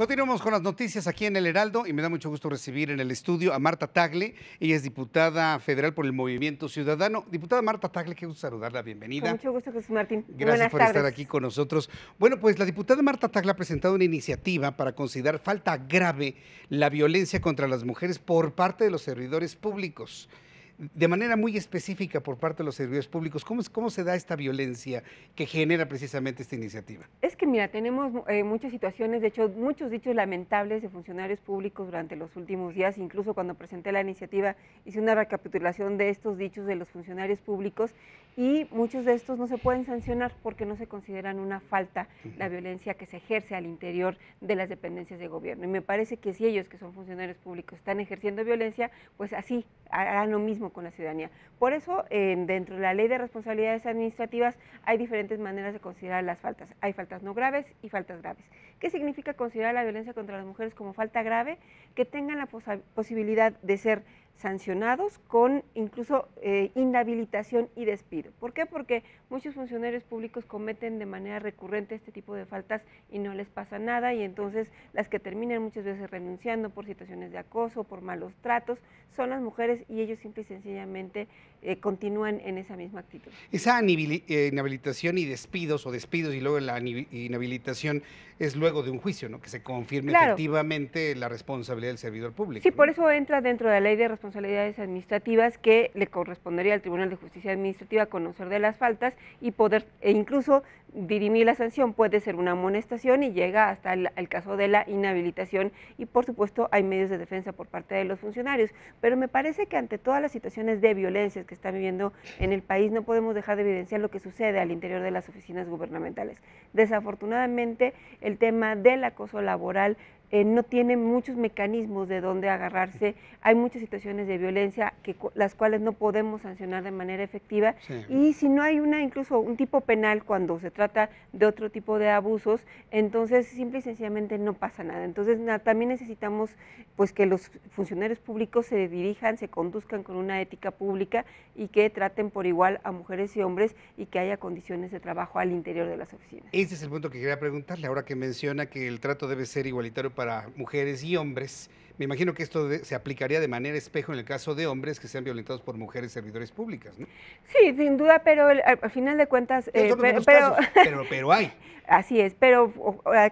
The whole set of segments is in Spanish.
Continuamos con las noticias aquí en el Heraldo y me da mucho gusto recibir en el estudio a Marta Tagle. Ella es diputada federal por el Movimiento Ciudadano. Diputada Marta Tagle, qué gusto saludarla, bienvenida. mucho gusto, José Martín. Gracias por estar aquí con nosotros. Bueno, pues la diputada Marta Tagle ha presentado una iniciativa para considerar falta grave la violencia contra las mujeres por parte de los servidores públicos de manera muy específica por parte de los servicios públicos. ¿Cómo, se da esta violencia que genera precisamente esta iniciativa? Es que, mira, tenemos eh, muchas situaciones, de hecho, muchos dichos lamentables de funcionarios públicos durante los últimos días. Incluso cuando presenté la iniciativa, hice una recapitulación de estos dichos de los funcionarios públicos y muchos de estos no se pueden sancionar porque no se consideran una falta la violencia que se ejerce al interior de las dependencias de gobierno. Y me parece que si ellos, que son funcionarios públicos, están ejerciendo violencia, pues así harán lo mismo con la ciudadanía. Por eso, dentro de la ley de responsabilidades administrativas hay diferentes maneras de considerar las faltas. Hay faltas no graves y faltas graves. ¿Qué significa considerar la violencia contra las mujeres como falta grave? Que tengan la posibilidad de ser sancionados con incluso eh, inhabilitación y despido. ¿Por qué? Porque muchos funcionarios públicos cometen de manera recurrente este tipo de faltas y no les pasa nada y entonces las que terminan muchas veces renunciando por situaciones de acoso, por malos tratos, son las mujeres y ellos simple y sencillamente eh, continúan en esa misma actitud. Esa eh, inhabilitación y despidos o despidos y luego la inhabilitación es luego de un juicio, ¿no? Que se confirme efectivamente la responsabilidad del servidor público. Sí, por eso entra dentro de la ley de responsabilidad responsabilidades administrativas que le correspondería al Tribunal de Justicia Administrativa conocer de las faltas y poder, e incluso dirimir la sanción, puede ser una amonestación y llega hasta el, caso de la inhabilitación y por supuesto hay medios de defensa por parte de los funcionarios. Pero me parece que ante todas las situaciones de violencia que están viviendo en el país no podemos dejar de evidenciar lo que sucede al interior de las oficinas gubernamentales. Desafortunadamente el tema del acoso laboral eh, no tiene muchos mecanismos de dónde agarrarse, hay muchas situaciones de violencia que, las cuales no podemos sancionar de manera efectiva y si no hay una incluso un tipo penal cuando se trata de otro tipo de abusos, entonces simple y sencillamente no pasa nada. Entonces también necesitamos pues que los funcionarios públicos se dirijan, se conduzcan con una ética pública y que traten por igual a mujeres y hombres y que haya condiciones de trabajo al interior de las oficinas. Ese es el punto que quería preguntarle ahora que menciona que el trato debe ser igualitario para mujeres y hombres me imagino que esto se aplicaría de manera espejo en el caso de hombres que sean violentados por mujeres servidores públicas, ¿no? Sí, sin duda, pero al final de cuentas... Eh, pero, pero, hay. Así es, pero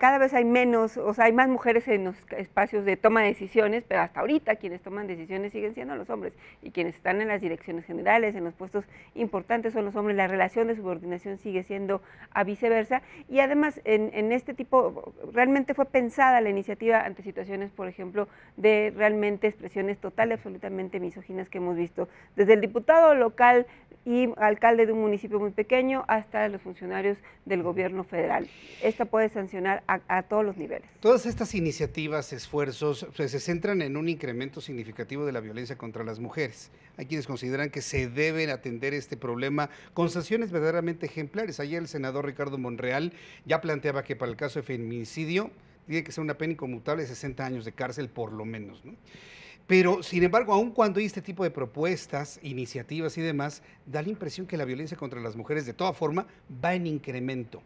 cada vez hay menos, o sea, hay más mujeres en los espacios de toma de decisiones, pero hasta ahorita quienes toman decisiones siguen siendo los hombres y quienes están en las direcciones generales, en los puestos importantes son los hombres, la relación de subordinación sigue siendo a viceversa y además en, en este tipo realmente fue pensada la iniciativa ante situaciones, por ejemplo, de realmente expresiones totales, y absolutamente misóginas que hemos visto, desde el diputado local y alcalde de un municipio muy pequeño hasta los funcionarios del gobierno federal. Esta puede sancionar a, todos los niveles. Todas estas iniciativas, esfuerzos, pues, se centran en un incremento significativo de la violencia contra las mujeres. Hay quienes consideran que se deben atender este problema con sanciones verdaderamente ejemplares. Ayer el senador Ricardo Monreal ya planteaba que para el caso de feminicidio tiene que ser una pena inconmutable de 60 años de cárcel por lo menos. Pero, sin embargo, aun cuando hay este tipo de propuestas, iniciativas y demás, da la impresión que la violencia contra las mujeres, de toda forma, va en incremento.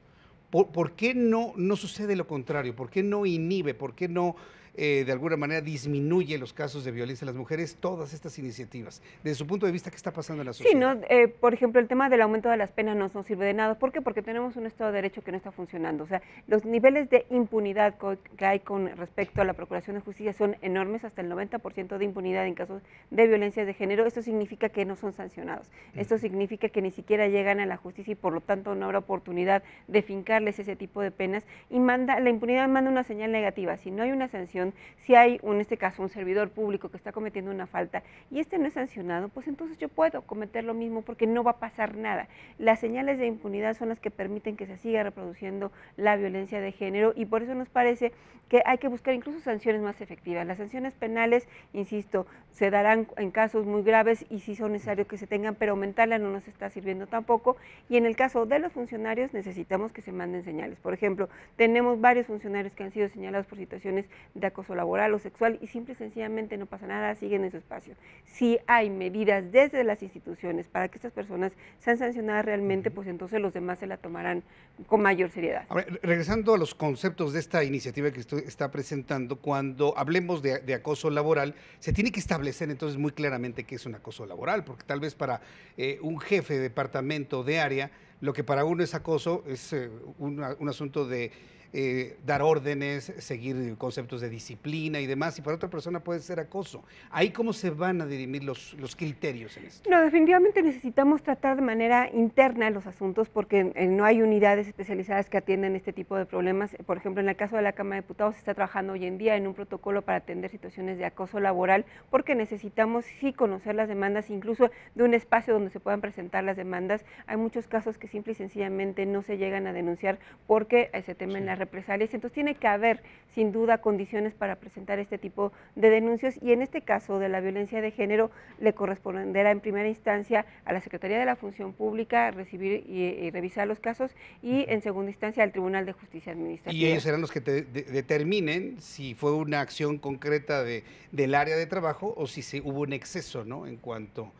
¿Por, por qué no, no sucede lo contrario? ¿Por qué no inhibe? ¿Por qué no eh, de alguna manera disminuye los casos de violencia a las mujeres, todas estas iniciativas. Desde su punto de vista, ¿qué está pasando en la sociedad? Sí, eh, por ejemplo, el tema del aumento de las penas no sirve de nada. ¿Por qué? Porque tenemos un Estado de Derecho que no está funcionando. O sea, los niveles de impunidad que hay con respecto a la Procuración de Justicia son enormes, hasta el 90% de impunidad en casos de violencia de género. Esto significa que no son sancionados. Esto significa que ni siquiera llegan a la justicia y por lo tanto no habrá oportunidad de fincarles ese tipo de penas. Y manda, la impunidad manda una señal negativa. Si no hay una sanción, si hay, en este caso, un servidor público que está cometiendo una falta y este no es sancionado, pues entonces yo puedo cometer lo mismo porque no va a pasar nada. Las señales de impunidad son las que permiten que se siga reproduciendo la violencia de género y por eso nos parece que hay que buscar incluso sanciones más efectivas. Las sanciones penales, insisto, se darán en casos muy graves y si son necesarios que se tengan, pero aumentarla no nos está sirviendo tampoco. Y en el caso de los funcionarios necesitamos que se manden señales. Por ejemplo, tenemos varios funcionarios que han sido señalados por situaciones de acoso laboral o sexual y simple y sencillamente no pasa nada, siguen en su espacio. Si hay medidas desde las instituciones para que estas personas sean sancionadas realmente, pues entonces los demás se la tomarán con mayor seriedad. regresando a los conceptos de esta iniciativa que usted está presentando, cuando hablemos de, acoso laboral, se tiene que establecer entonces muy claramente qué es un acoso laboral, porque tal vez para eh, un jefe de departamento de área, lo que para uno es acoso es eh, un asunto de eh, dar órdenes, seguir conceptos de disciplina y demás, y para otra persona puede ser acoso. ¿Ahí cómo se van a dirimir los, los criterios en esto? No, definitivamente necesitamos tratar de manera interna los asuntos porque no hay unidades especializadas que atiendan este tipo de problemas. Por ejemplo, en el caso de la Cámara de Diputados se está trabajando hoy en día en un protocolo para atender situaciones de acoso laboral porque necesitamos sí conocer las demandas, incluso de un espacio donde se puedan presentar las demandas. Hay muchos casos que simple y sencillamente no se llegan a denunciar porque se temen las represalias. Entonces tiene que haber, sin duda, condiciones para presentar este tipo de denuncias y en este caso de la violencia de género le corresponderá en primera instancia a la Secretaría de la Función Pública recibir y, revisar los casos y en segunda instancia al Tribunal de Justicia Administrativa. Y ellos serán los que determinen si fue una acción concreta de, del área de trabajo o si se, hubo un exceso ¿no? en cuanto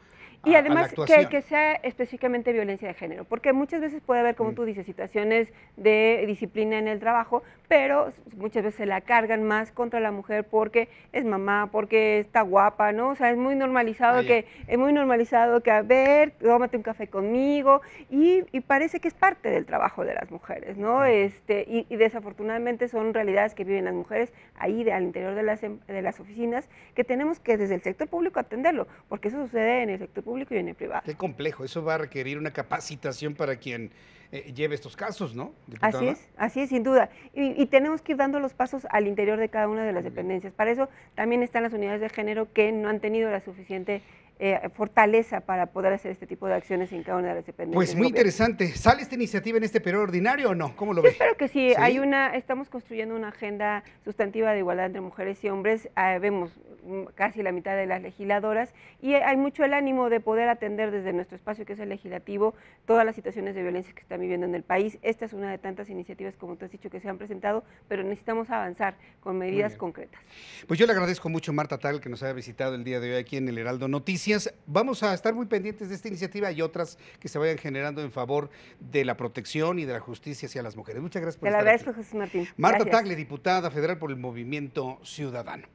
y además que, sea específicamente violencia de género, porque muchas veces puede haber, como mm. tú dices, situaciones de disciplina en el trabajo, pero muchas veces se la cargan más contra la mujer porque es mamá, porque está guapa, ¿no? O sea, es muy normalizado que es muy normalizado que a ver, tómate un café conmigo y, parece que es parte del trabajo de las mujeres, ¿no? Este y, desafortunadamente son realidades que viven las mujeres ahí al interior de las em, de las oficinas que tenemos que desde el sector público atenderlo, porque eso sucede en el sector público público y en el privado. Qué complejo, eso va a requerir una capacitación para quien eh, lleve estos casos, ¿no? Así es, así es, sin duda. Y, y, tenemos que ir dando los pasos al interior de cada una de las dependencias. Para eso también están las unidades de género que no han tenido la suficiente eh, fortaleza para poder hacer este tipo de acciones en cada una de las dependencias. Pues muy interesante. ¿Sale esta iniciativa en este periodo ordinario o no? ¿Cómo lo ves? Espero que sí. Hay una, estamos construyendo una agenda sustantiva de igualdad entre mujeres y hombres. Ah, vemos mm, casi la mitad de las legisladoras y hay mucho el ánimo de poder atender desde nuestro espacio que es el legislativo todas las situaciones de violencia que están viviendo en el país. Esta es una de tantas iniciativas como tú has dicho que se han presentado, pero necesitamos avanzar con medidas concretas. Pues yo le agradezco mucho Marta Tal que nos haya visitado el día de hoy aquí en el Heraldo Noticias. Vamos a estar muy pendientes de esta iniciativa y otras que se vayan generando en favor de la protección y de la justicia hacia las mujeres. Muchas gracias por estar la José Martín. Marta Tagle, diputada federal por el Movimiento Ciudadano.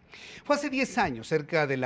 Fue hace 10 años, cerca de la